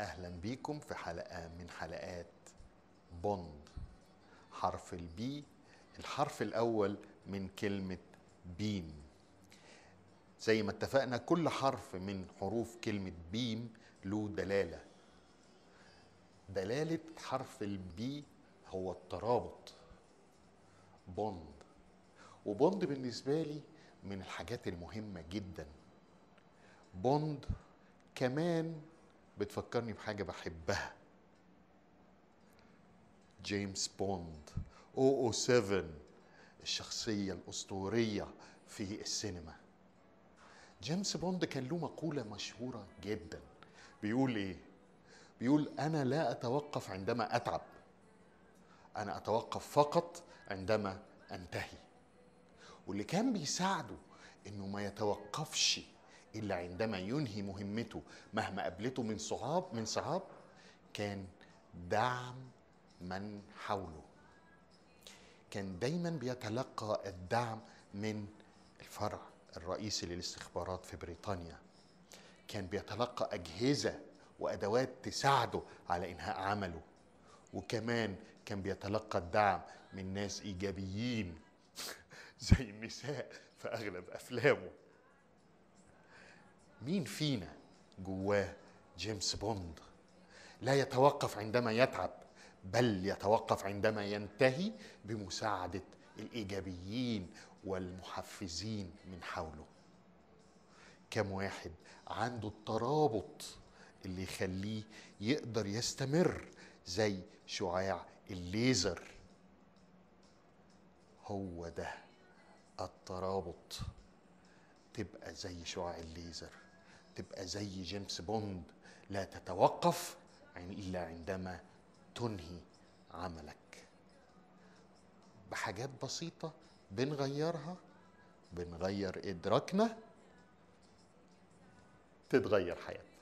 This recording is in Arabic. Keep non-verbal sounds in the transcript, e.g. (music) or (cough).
اهلا بيكم في حلقه من حلقات بوند حرف البي الحرف الاول من كلمه بيم زي ما اتفقنا كل حرف من حروف كلمه بيم له دلاله دلاله حرف البي هو الترابط بوند وبوند بالنسبه لي من الحاجات المهمه جدا بوند كمان بتفكرني بحاجة بحبها جيمس بوند او او سيفن الشخصية الأسطورية في السينما جيمس بوند كان له مقولة مشهورة جدا بيقول إيه؟ بيقول أنا لا أتوقف عندما أتعب أنا أتوقف فقط عندما أنتهي واللي كان بيساعده إنه ما يتوقفش إلا عندما ينهي مهمته مهما قابلته من صعاب من صعاب كان دعم من حوله كان دايما بيتلقى الدعم من الفرع الرئيسي للاستخبارات في بريطانيا كان بيتلقى أجهزة وأدوات تساعده على إنهاء عمله وكمان كان بيتلقى الدعم من ناس إيجابيين (laughs) زي النساء في أغلب أفلامه مين فينا جواه جيمس بوند لا يتوقف عندما يتعب بل يتوقف عندما ينتهي بمساعده الايجابيين والمحفزين من حوله كم واحد عنده الترابط اللي يخليه يقدر يستمر زي شعاع الليزر هو ده الترابط تبقى زي شعاع الليزر تبقى زي جيمس بوند لا تتوقف إلا عندما تنهي عملك بحاجات بسيطة بنغيرها بنغير إدراكنا تتغير حياتنا